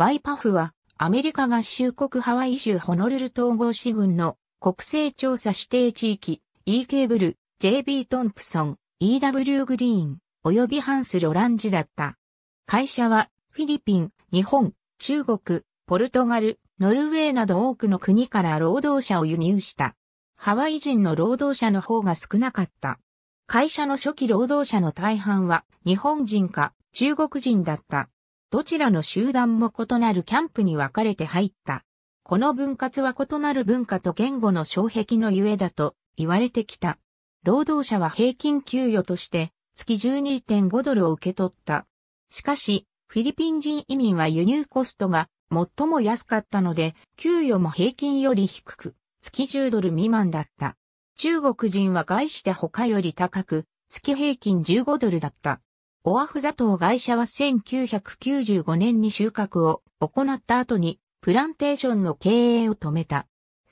ワイパフはアメリカ合衆国ハワイ州ホノルル統合市郡の国勢調査指定地域 E ケーブル、JB トンプソン、EW グリーン、及びハンス・ロランジだった。会社はフィリピン、日本、中国、ポルトガル、ノルウェーなど多くの国から労働者を輸入した。ハワイ人の労働者の方が少なかった。会社の初期労働者の大半は日本人か中国人だった。どちらの集団も異なるキャンプに分かれて入った。この分割は異なる文化と言語の障壁のゆえだと言われてきた。労働者は平均給与として月12.5ドルを受け取った。しかし、フィリピン人移民は輸入コストが最も安かったので、給与も平均より低く、月10ドル未満だった。中国人は外資で他より高く、月平均15ドルだった。オアフザ・島会社は1995年に収穫を行った後にプランテーションの経営を止めた。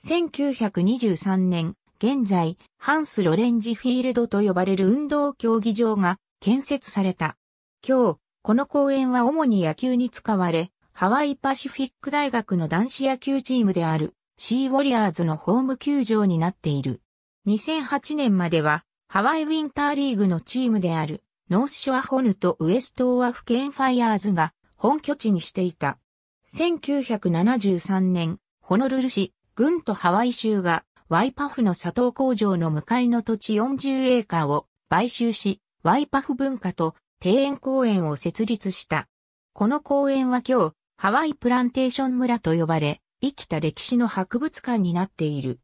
1923年、現在、ハンス・ロレンジフィールドと呼ばれる運動競技場が建設された。今日、この公園は主に野球に使われ、ハワイパシフィック大学の男子野球チームであるシー・ウォリアーズのホーム球場になっている。2008年まではハワイウィンターリーグのチームであるノースショアホヌとウエストオアフ県ファイヤーズが本拠地にしていた。1973年、ホノルル市、軍とハワイ州がワイパフの砂糖工場の向かいの土地40エーカーを買収し、ワイパフ文化と庭園公園を設立した。この公園は今日、ハワイプランテーション村と呼ばれ、生きた歴史の博物館になっている。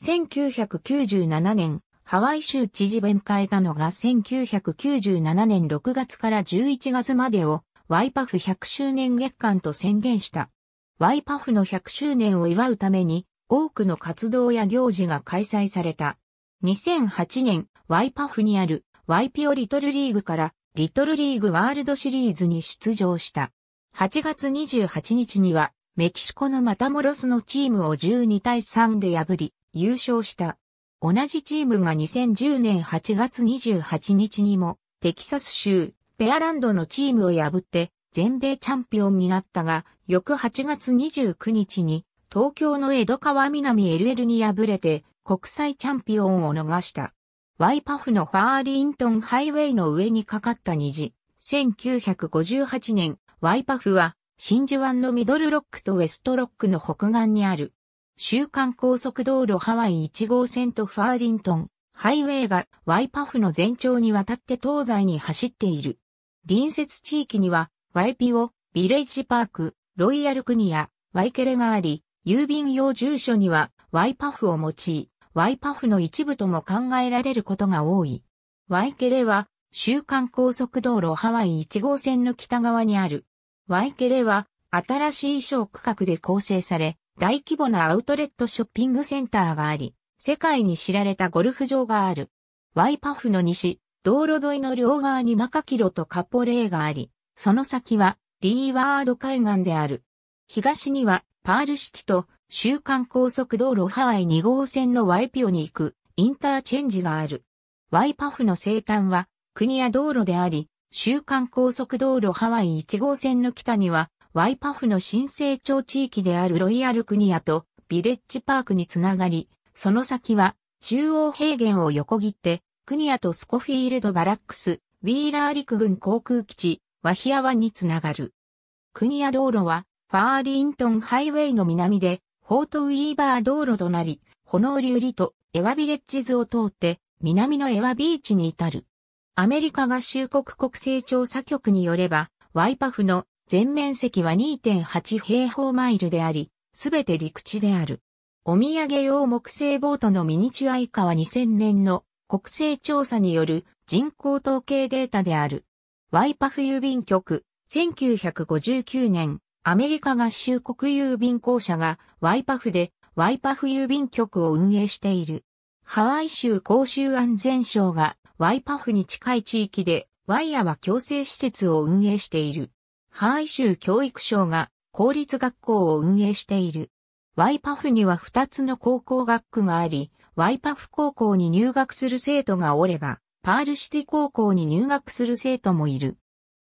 1997年、ハワイ州知事弁えたのが1997年6月から11月までを y イパフ1 0 0周年月間と宣言した。y イパフの100周年を祝うために多くの活動や行事が開催された。2008年 y イパフにある y ピオリトルリーグからリトルリーグワールドシリーズに出場した。8月28日にはメキシコのマタモロスのチームを12対3で破り優勝した。同じチームが2010年8月28日にも、テキサス州、ペアランドのチームを破って、全米チャンピオンになったが、翌8月29日に、東京の江戸川南 LL に敗れて、国際チャンピオンを逃した。ワイパフのファーリントンハイウェイの上にかかった虹。1958年、ワイパフは、真珠湾のミドルロックとウェストロックの北岸にある週間高速道路ハワイ1号線とファーリントン、ハイウェイがワイパフの全長にわたって東西に走っている。隣接地域には、ワイピオ、ビレッジパーク、ロイヤルクニア、ワイケレがあり、郵便用住所にはワイパフを用い、ワイパフの一部とも考えられることが多い。ワイケレは、週間高速道路ハワイ1号線の北側にある。ワイケレは、新しい小区画で構成され、大規模なアウトレットショッピングセンターがあり、世界に知られたゴルフ場がある。ワイパフの西、道路沿いの両側にマカキロとカポレーがあり、その先はリーワード海岸である。東にはパールシティと週間高速道路ハワイ2号線のワイピオに行くインターチェンジがある。ワイパフの生誕は国や道路であり、週間高速道路ハワイ1号線の北にはワイパフの新成長地域であるロイヤルクニアとビレッジパークにつながり、その先は中央平原を横切って、クニアとスコフィールドバラックス、ウィーラー陸軍航空基地、ワヒア湾につながる。クニア道路は、ファーリントンハイウェイの南で、フォートウィーバー道路となり、ホノーリュリとエワビレッジズを通って、南のエワビーチに至る。アメリカ合衆国国勢調査局によれば、ワイパフの全面積は2.8平方マイルであり、すべて陸地である。お土産用木製ボートのミニチュア以下は2000年の国勢調査による人口統計データである。ワイパフ郵便局、1959年、アメリカ合衆国郵便公社がワイパフでワイパフ郵便局を運営している。ハワイ州公衆安全省がワイパフに近い地域でワイヤは強制施設を運営している。ハワイ州教育省が公立学校を運営している。ワイパフには2つの高校学区があり、ワイパフ高校に入学する生徒がおれば、パールシティ高校に入学する生徒もいる。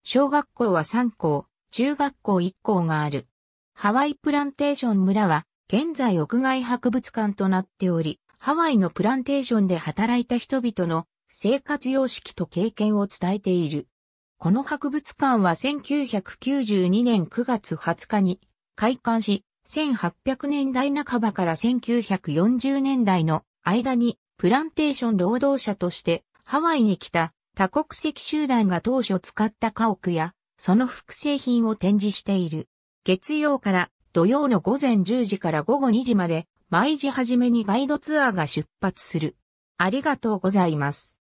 小学校は3校、中学校1校がある。ハワイプランテーション村は、現在屋外博物館となっており、ハワイのプランテーションで働いた人々の生活様式と経験を伝えている。この博物館は1992年9月20日に開館し、1800年代半ばから1940年代の間にプランテーション労働者としてハワイに来た多国籍集団が当初使った家屋やその複製品を展示している。月曜から土曜の午前10時から午後2時まで毎時初めにガイドツアーが出発する。ありがとうございます。